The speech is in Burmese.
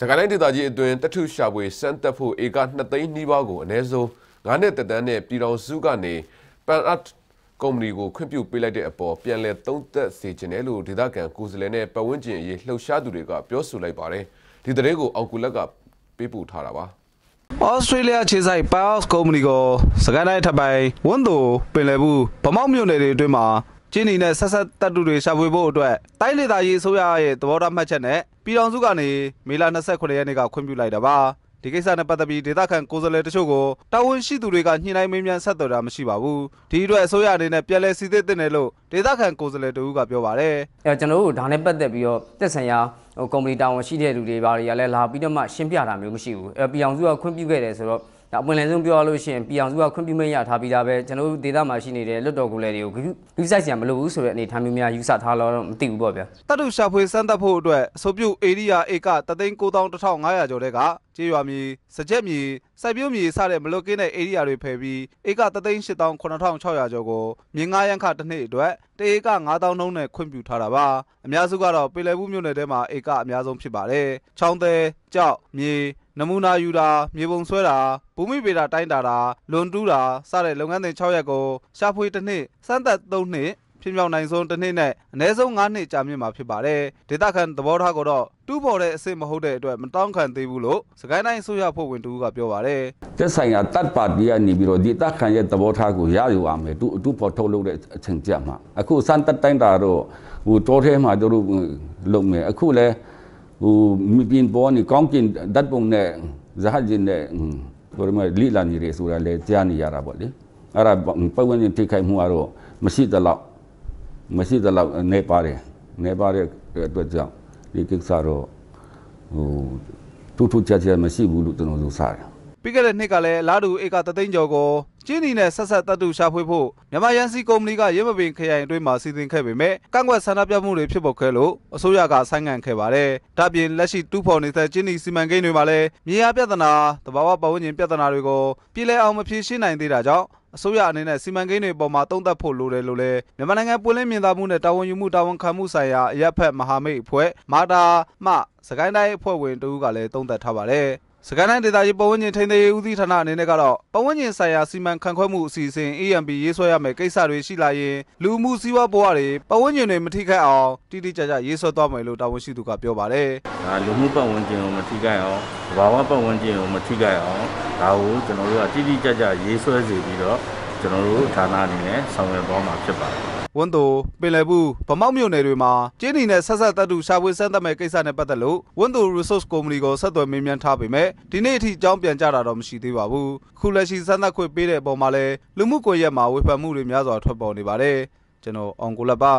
စကိုင်းတိုင်းဒေသကြီးအတွင်းတထုရှာပွေစမ်းတက်ဖို့ဧက2သိန်းနီးပါးကိုအ ਨੇ ဆုံး9နှစ်သက်တမ်းနဲ့ပြည်တော်စုကနေပန်အတ်ကုမ္ပဏီကိုခွင့်ပြုပေးလိုက်တဲ့အပေါ်ပြန်လည်သုံးသပ်စေချင်တယ်လို့ဒေသခံကိုယ်စားလှယ်နဲ့ပတ်ဝန်းကျင်အရေးလှုပ်ရှားသူတွေကပြောဆိုလိုက်ပါတယ်ဒီသတင်းကိုအောင်ကူလက်ကပေးပို့ထားတာပါဩစတြေးလျခြေဆိုင် Pios ကုမ္ပဏီကိုစကိုင်းတိုင်းထပ်ပိုင်းဝန်သူပင်လယ်ဘူးဗမောက်မြို့နယ်တွေအတွင်းမှာကျင်းနေနဲ့ဆက်ဆက်တပ်တူတွေရှာဖွေဖို့အတွက်တိုင်းလေသာရေးအစိုးရရဲ့သဘောထားမှတ်ချက်နဲ့ပြည်ထောင်စုကနေမေလ29ရက်နေ့ကခွင့်ပြုလိုက်တာပါဒီကိစ္စနဲ့ပတ်သက်ပြီးဒေသခံကိုယ်စားလှယ်တချို့ကိုတာဝန်ရှိသူတွေကညှိနှိုင်းမင်းမြန်ဆက်သွယ်တာမရှိပါဘူးဒီအတွက်အစိုးရအနေနဲ့ပြည်လဲစီစစ်တင်တယ်လို့ဒေသခံကိုယ်စားလှယ်တူကပြောပါတယ်အဲကျွန်တော်တို့ဒါနဲ့ပတ်သက်ပြီးတော့တက်ဆိုင်ရာဟိုကုမ္ပဏီတာဝန်ရှိတဲ့လူတွေဘာတွေကလည်းလာပြီးတော့မှရှင်းပြတာမျိုးမရှိဘူးအဲပြည်အောင်စုကခွင့်ပြုခဲ့တယ်ဆိုတော့ဒါအပွင့်လည်ဆုံးပြောရလို့ရှိရင်ပြည်အောင်စုကခွင့်ပြုမိရထားပြီးသားပဲကျွန်တော်တို့ဒေသမှာရှိနေတဲ့လွတ်တော်ကိုယ်လေတွေကိုဂရုစိုက်စရာမလိုဘူးဆိုတဲ့အနေထားမျိုးများယူဆထားလို့မသိဘူးပေါ့ဗျာတတုရှာဖွေစမ်းသပ်ဖို့အတွက်အဆိုပြုဧရိယာဧက39500ကျော်တဲ့ကကြေးရွာမြေစကြက်မြေစိုက်ပျိုးမြေစတဲ့မလွတ်ကင်းတဲ့ဧရိယာတွေဖယ်ပြီးဧက38600ကျော်ကိုမြင်းငါးရန်ခတစ်နှစ်အတွက်တဧက9000နှုန်းနဲ့ခွင့်ပြုထားတာပါအများစုကတော့ပေလယ်ဘူးမြို့နယ်ထဲမှာဧကအများဆုံးဖြစ်ပါတယ်ချောင်းသည်ကြောက်မြေနမူနာယူတာမြေပုံဆွဲတာဘူမိဗေဒတိုင်းတာတာလွန်တူးတာစတဲ့လုပ်ငန်းစဉ်6ရက်ကိုရှာဖွေတစ်နှစ်စမ်းသပ်3နှစ်ဖြစ်မြောက်နိုင်ဆုံးတစ်နှစ်နဲ့အနည်းဆုံး9နှစ်ကြာမြင့်မှာဖြစ်ပါတယ်။ဒေသခံသဘောထားကတော့တူးပေါ်တဲ့အစ်စ်မဟုတ်တဲ့အတွက် မတောင်းခံသေးဘူးလို့စကိုင်းတိုင်းဆိုရဖို့ဝင်တူကပြောပါတယ်။တက်ဆိုင်ရာတတ်ပါတီကနေပြီးတော့ဒေသခံရဲ့သဘောထားကိုရယူအောင်ပဲတူတူပေါ်ထုတ်လုပ်တဲ့အချိန်ကြမှာအခုစမ်းသပ်တိုင်းတာတော့ဟိုတောထဲမှာတို့လုပ်မယ်အခုလည်းဟိုမပြင်းပေါ်နေကောင်းကင်ဓာတ်ပုံနဲ့ဇဟဂျင်နဲ့ဘယ်မှာလိလာနေရဆိုတာလဲကြားနေရတာပေါ့လေအဲ့ဒါပတ်ဝန်းကျင်ထိခိုက်မှုကတော့မရှိတလောက်မရှိတလောက်နေပါတယ်နေပါတဲ့အတွက်ကြောင့်ဒီကိစ္စတော့ဟိုထူးထူးခြားခြားမရှိဘူးလို့ကျွန်တော်ယူဆတယ်ပြီးခဲ့တဲ့နှစ်ကလည်းလာဒူအေကာတသိန်းကျော်ကိုကျင်းနီနဲ့ဆက်ဆက်တပ်တူရှာဖွေဖို့မြန်မာရန်စီကုမ္ပဏီကရဲမပင်ခရိုင်အတွင်းမှာစီစဉ်ခဲ့ပေမဲ့ကန့်ကွက်ဆန္ဒပြမှုတွေဖြစ်ပေါ်ခဲ့လို့အစိုးရကဆိုင်းငံ့ခဲ့ပါတယ်။ဒါပြင်လက်ရှိတူးဖော်နေတဲ့ကျင်းနီစီမံကိန်းတွေမှာလည်းမြေယာပြဿနာ၊သဘာဝပတ်ဝန်းကျင်ပြဿနာတွေကိုပြည်လဲအောင်မဖြေရှင်းနိုင်သေးတာကြောင့်အစိုးရအနေနဲ့စီမံကိန်းတွေပေါ်မှာတုံ့သက်ဖို့လိုတယ်လို့လည်းမြန်မာနိုင်ငံပွင့်လင်းမြင်သာမှုနဲ့တာဝန်ယူမှုတာဝန်ခံမှုဆိုင်ရာအရက်ဖက်မဟာမိတ်အဖွဲ့မာတာမှစကိုင်းတိုင်းအဖွဲ့ဝင်တူကလည်းတုံ့သက်ထားပါတယ်။စကိုင်းတိုင်းဒေသကြီးပတ်ဝန်းကျင်ထိန်းသိမ်းရေးဦးစီးဌာနအနေနဲ့ကတော့ပတ်ဝန်းကျင်ဆိုင်ရာစီမံခန့်ခွဲမှုအစီအစဉ် AMB ရေးဆွဲရမယ်ကိစ္စတွေရှိလာရင်လူမှုစည်းဝါးဘဝတွေပတ်ဝန်းကျင်တွေမထိခိုက်အောင်တိတိကျကျရေးဆွဲသွားမယ်လို့တာဝန်ရှိသူကပြောပါတယ်။ဒါလူမှုပတ်ဝန်းကျင်ကိုမထိခိုက်အောင်၊ဘာဝပတ်ဝန်းကျင်ကိုမထိခိုက်အောင်ဒါကိုကျွန်တော်တို့ကတိတိကျကျရေးဆွဲစီပြီးတော့ကျွန်တော်တို့ဌာနအနေနဲ့ဆောင်ရွက်သွားမှာဖြစ်ပါတယ်။ဝန်းသိုပင်လယ်ဘူးဗမောက်မြို့နယ်တွေမှာကျင်းနီနဲ့ဆက်ဆက်တပ်တူရှာဖွေစမ်းသပ်မဲ့ကိစ္စနဲ့ပတ်သက်လို့ဝန်းသို resource company ကိုဆက်သွယ်မေးမြန်းထားပေမဲ့ဒီနေ့အထိအကြောင်းပြန်ကြားတာတော့မရှိသေးပါဘူးခုလက်ရှိစမ်းသပ်ခွင့်ပေးတဲ့အပေါ်မှာလည်းလူမှုကွန်ရက်မှာဝေဖန်မှုတွေများစွာထွက်ပေါ်နေပါတယ်ကျွန်တော်အောင်ကိုလပ်ပါ